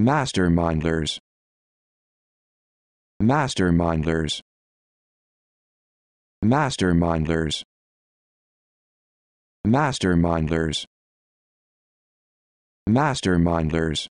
Masterminders. Masterminders. Masterminders. Masterminders. Masterminders.